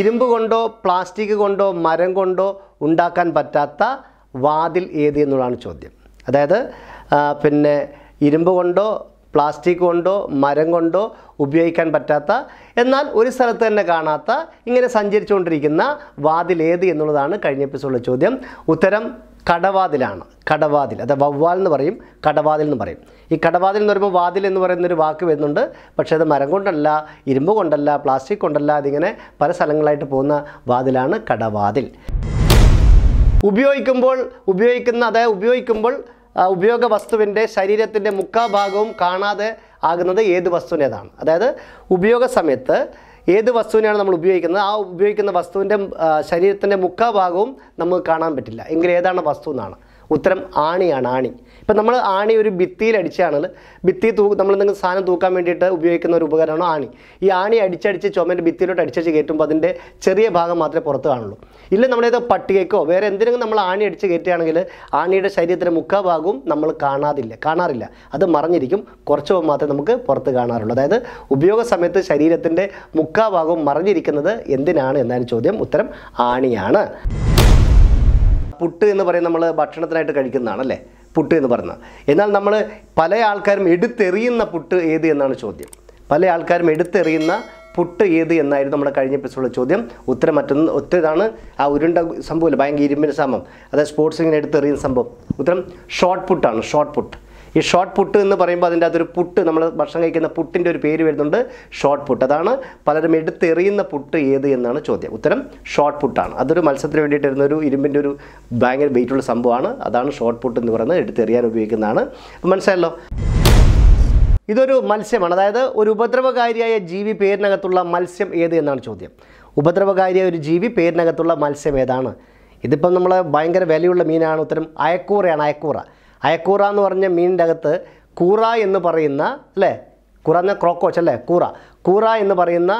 ഇരുമ്പ് കൊണ്ടോ പ്ലാസ്റ്റിക് കൊണ്ടോ മരം കൊണ്ടോ ഉണ്ടാക്കാൻ പറ്റാത്ത വാതിൽ ഏത് എന്നുള്ളതാണ് ചോദ്യം അതായത് പിന്നെ ഇരുമ്പ് കൊണ്ടോ പ്ലാസ്റ്റിക് കൊണ്ടോ മരം കൊണ്ടോ ഉപയോഗിക്കാൻ പറ്റാത്ത എന്നാൽ ഒരു സ്ഥലത്ത് തന്നെ കാണാത്ത ഇങ്ങനെ സഞ്ചരിച്ചുകൊണ്ടിരിക്കുന്ന ഏത് എന്നുള്ളതാണ് കഴിഞ്ഞ എപ്പിസോഡിലെ ചോദ്യം ഉത്തരം കടവാതിലാണ് കടവാതിൽ അത് വവ്വാൽ എന്ന് പറയും കടവാതിൽ എന്ന് പറയും ഈ കടവാതിൽ എന്ന് പറയുമ്പോൾ വാതിൽ എന്ന് പറയുന്നൊരു വാക്ക് വരുന്നുണ്ട് പക്ഷേ അത് മരം കൊണ്ടല്ല ഇരുമ്പ് കൊണ്ടല്ല പ്ലാസ്റ്റിക് കൊണ്ടല്ല അതിങ്ങനെ പല സ്ഥലങ്ങളായിട്ട് പോകുന്ന വാതിലാണ് കടവാതിൽ ഉപയോഗിക്കുമ്പോൾ ഉപയോഗിക്കുന്ന അതായത് ഉപയോഗിക്കുമ്പോൾ ഉപയോഗ വസ്തുവിൻ്റെ ശരീരത്തിൻ്റെ മുക്കാഭാഗവും കാണാതെ ആകുന്നത് ഏത് വസ്തുവിനേതാണ് അതായത് ഉപയോഗ സമയത്ത് ഏത് വസ്തുവിനെയാണ് നമ്മൾ ഉപയോഗിക്കുന്നത് ആ ഉപയോഗിക്കുന്ന വസ്തുവിൻ്റെ ശരീരത്തിൻ്റെ മുക്കാഭാഗവും നമുക്ക് കാണാൻ പറ്റില്ല എങ്കിൽ ഏതാണ് വസ്തു എന്നാണ് ഉത്തരം ആണിയാണ് ആണി ഇപ്പം നമ്മൾ ആണി ഒരു ഭിത്തിയിൽ അടിച്ചാണ് ഭിത്തി തൂ നമ്മൾ എന്തെങ്കിലും സാധനം തൂക്കാൻ വേണ്ടിയിട്ട് ഉപയോഗിക്കുന്ന ഒരു ഉപകരണമാണ് ആണി ഈ ആണി അടിച്ചടിച്ച് ചുമൻ്റെ ഭിത്തിയിലോട്ട് അടിച്ചടിച്ച് കയറ്റുമ്പോൾ അതിൻ്റെ ചെറിയ ഭാഗം മാത്രമേ പുറത്ത് കാണുള്ളൂ ഇല്ല നമ്മളേതോ പട്ടികയ്ക്കോ വേറെ എന്തിനും നമ്മൾ ആണി അടിച്ച് കയറ്റുകയാണെങ്കിൽ ആണിയുടെ ശരീരത്തിൻ്റെ മുക്കാഭാഗവും നമ്മൾ കാണാതില്ല കാണാറില്ല അത് മറിഞ്ഞിരിക്കും കുറച്ച് മാത്രമേ നമുക്ക് പുറത്ത് കാണാറുള്ളൂ അതായത് ഉപയോഗ സമയത്ത് ശരീരത്തിൻ്റെ മുക്കാഭാഗവും മറിഞ്ഞിരിക്കുന്നത് എന്തിനാണ് എന്നാണ് ചോദ്യം ഉത്തരം ആണിയാണ് പുട്ട് എന്ന് പറയുന്നത് നമ്മൾ ഭക്ഷണത്തിനായിട്ട് കഴിക്കുന്നതാണ് അല്ലേ പുട്ട് എന്ന് പറയുന്നത് എന്നാൽ നമ്മൾ പല ആൾക്കാരും എടുത്തെറിയുന്ന പുട്ട് ഏത് എന്നാണ് ചോദ്യം പല ആൾക്കാരും എടുത്തെറിയുന്ന പുട്ട് ഏത് എന്നായിരുന്നു നമ്മുടെ കഴിഞ്ഞ എപ്പിസോഡിലെ ചോദ്യം ഉത്തരം മറ്റൊന്ന് ഒത്തിരിതാണ് ആ ഉരുണ്ട സംഭവമല്ല ഭയങ്കര ഇരുമ്പിൻ്റെ സമയം അതായത് സ്പോർട്സ് എടുത്തെറിയുന്ന സംഭവം ഉത്തരം ഷോർട്ട് പുട്ടാണ് ഷോർട്ട് പുട്ട് ഈ ഷോർട്ട് പുട്ട് എന്ന് പറയുമ്പോൾ അതിൻ്റെ അകത്തൊരു പുട്ട് നമ്മൾ ഭക്ഷണം കഴിക്കുന്ന പുട്ടിൻ്റെ ഒരു പേര് വരുന്നുണ്ട് ഷോർട്ട് പുട്ട് അതാണ് പലരും എടുത്തെറിയുന്ന പുട്ട് ഏത് എന്നാണ് ചോദ്യം ഉത്തരം ഷോർട്ട് പുട്ടാണ് അതൊരു മത്സ്യത്തിന് വേണ്ടിയിട്ട് വരുന്ന ഒരു ഇരുമ്പിൻ്റെ ഒരു ഭയങ്കര വെയിറ്റുള്ള സംഭവമാണ് അതാണ് ഷോർട്ട് പുട്ട് എന്ന് പറയുന്നത് എടുത്തെറിയാൻ ഉപയോഗിക്കുന്നതാണ് മനസ്സിലായല്ലോ ഇതൊരു മത്സ്യമാണ് അതായത് ഒരു ഉപദ്രവകാരിയായ ജീവി പേരിനകത്തുള്ള മത്സ്യം ഏത് എന്നാണ് ചോദ്യം ഉപദ്രവകാരിയായ ഒരു ജീവി പേരിനകത്തുള്ള മത്സ്യം ഏതാണ് ഇതിപ്പം നമ്മൾ ഭയങ്കര വിലയുള്ള മീനാണ് ഉത്തരം അയക്കൂറയാണ് അയക്കൂറ അയക്കൂറ എന്ന് പറഞ്ഞ മീനിൻ്റെ അകത്ത് കൂറ എന്ന് പറയുന്ന അല്ലേ കൂറ എന്ന ക്രോക്കോച്ച് അല്ലേ കൂറ കൂറ എന്ന് പറയുന്ന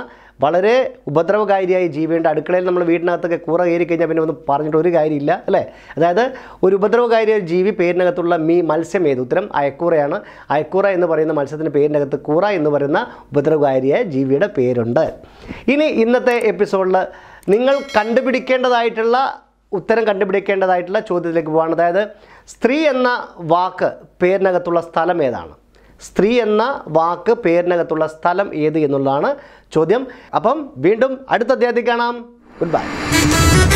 വളരെ ഉപദ്രവകാരിയായ ജീവിയുണ്ട് അടുക്കളയിൽ നമ്മൾ വീടിനകത്തൊക്കെ കൂറ കയറി കഴിഞ്ഞാൽ പിന്നെ ഒന്നും പറഞ്ഞിട്ട് ഒരു കാര്യമില്ല അല്ലേ അതായത് ഒരു ഉപദ്രവകാരിയായ ജീവി പേരിനകത്തുള്ള മീ മത്സ്യം ഏത് ഉത്തരം അയക്കൂറയാണ് അയക്കൂറ എന്ന് പറയുന്ന മത്സ്യത്തിൻ്റെ പേരിനകത്ത് കൂറ എന്ന് പറയുന്ന ഉപദ്രവകാരിയായ ജീവിയുടെ പേരുണ്ട് ഇനി ഇന്നത്തെ എപ്പിസോഡിൽ നിങ്ങൾ കണ്ടുപിടിക്കേണ്ടതായിട്ടുള്ള ഉത്തരം കണ്ടുപിടിക്കേണ്ടതായിട്ടുള്ള ചോദ്യത്തിലേക്ക് പോവാണ് അതായത് സ്ത്രീ എന്ന വാക്ക് പേരിനകത്തുള്ള സ്ഥലം ഏതാണ് സ്ത്രീ എന്ന വാക്ക് പേരിനകത്തുള്ള സ്ഥലം ഏത് എന്നുള്ളതാണ് ചോദ്യം അപ്പം വീണ്ടും അടുത്ത അധ്യായത്തിൽ കാണാം ഗുഡ് ബൈ